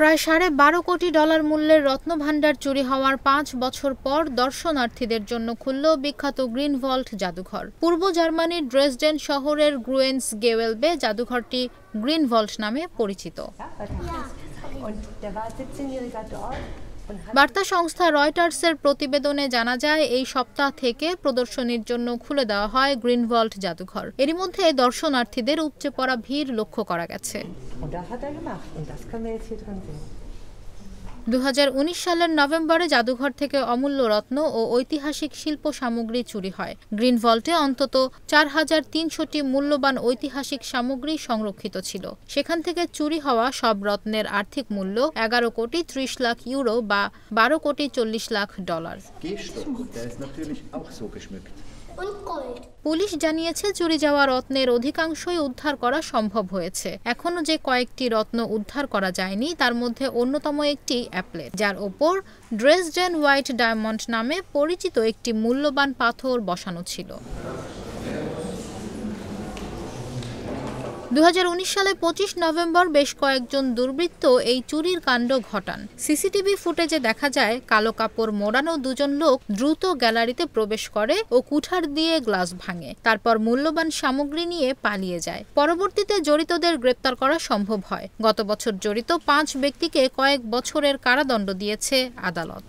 প্রায় সাড়ে বারো কোটি ডলার মূল্যের রত্নভাণ্ডার চুরি হওয়ার পাঁচ বছর পর দর্শনার্থীদের জন্য খুলল বিখ্যাত গ্রিন ভল্ট জাদুঘর পূর্ব জার্মানির ড্রেসডেন শহরের গ্রুয়েন্স গেওয়েলবে জাদুঘরটি গ্রিন ভল্ট নামে পরিচিত বার্তা সংস্থা রয়টার্সের প্রতিবেদনে জানা যায় এই সপ্তাহ থেকে প্রদর্শনীর জন্য খুলে দেওয়া হয় গ্রিনভল্ট জাদুঘর এরই মধ্যে দর্শনার্থীদের উপচে পড়া ভিড় লক্ষ্য করা গেছে ২০১৯ সালের নভেম্বরে জাদুঘর থেকে অমূল্য রত্ন ও ঐতিহাসিক শিল্প সামগ্রী চুরি হয় গ্রিন ভল্টে অন্তত চার হাজার তিনশোটি মূল্যবান ঐতিহাসিক সামগ্রী সংরক্ষিত ছিল সেখান থেকে চুরি হওয়া সব রত্নের আর্থিক মূল্য এগারো কোটি ত্রিশ লাখ ইউরো বা বারো কোটি চল্লিশ লাখ ডলার পুলিশ জানিয়েছে চুরি যাওয়া রত্নের অধিকাংশই উদ্ধার করা সম্ভব হয়েছে এখনও যে কয়েকটি রত্ন উদ্ধার করা যায়নি তার মধ্যে অন্যতম একটি অ্যাপলেট যার ওপর ড্রেসডেন হোয়াইট ডায়মন্ড নামে পরিচিত একটি মূল্যবান পাথর বসানো ছিল 2019 সালে পঁচিশ নভেম্বর বেশ কয়েকজন দুর্বৃত্ত এই চুরির কাণ্ড ঘটান সিসিটিভি ফুটেজে দেখা যায় কালো কাপড় মোড়ানো দুজন লোক দ্রুত গ্যালারিতে প্রবেশ করে ও কুঠার দিয়ে গ্লাস ভাঙে তারপর মূল্যবান সামগ্রী নিয়ে পালিয়ে যায় পরবর্তীতে জড়িতদের গ্রেপ্তার করা সম্ভব হয় গত বছর জড়িত পাঁচ ব্যক্তিকে কয়েক বছরের কারাদণ্ড দিয়েছে আদালত